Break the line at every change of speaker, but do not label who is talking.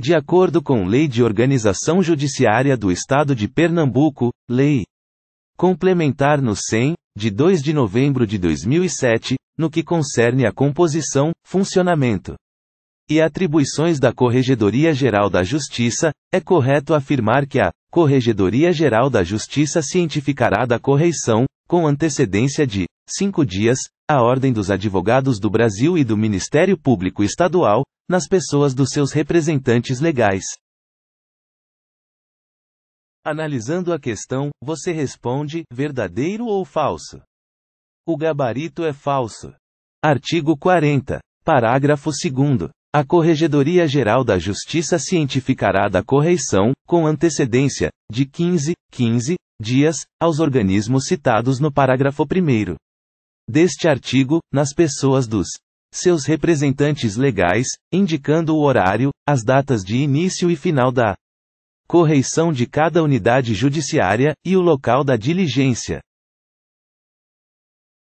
De acordo com Lei de Organização Judiciária do Estado de Pernambuco, Lei Complementar no 100, de 2 de novembro de 2007, no que concerne à composição, funcionamento e atribuições da Corregedoria Geral da Justiça, é correto afirmar que a Corregedoria Geral da Justiça cientificará da correição, com antecedência de cinco dias, a Ordem dos Advogados do Brasil e do Ministério Público Estadual, nas pessoas dos seus representantes
legais. Analisando a questão, você responde: verdadeiro ou falso? O gabarito é falso.
Artigo 40. Parágrafo 2. A Corregedoria Geral da Justiça cientificará da correição, com antecedência, de 15, 15 dias, aos organismos citados no parágrafo 1 deste artigo, nas pessoas dos seus representantes legais, indicando o horário, as datas de
início e final da correição de cada unidade judiciária, e o local da diligência.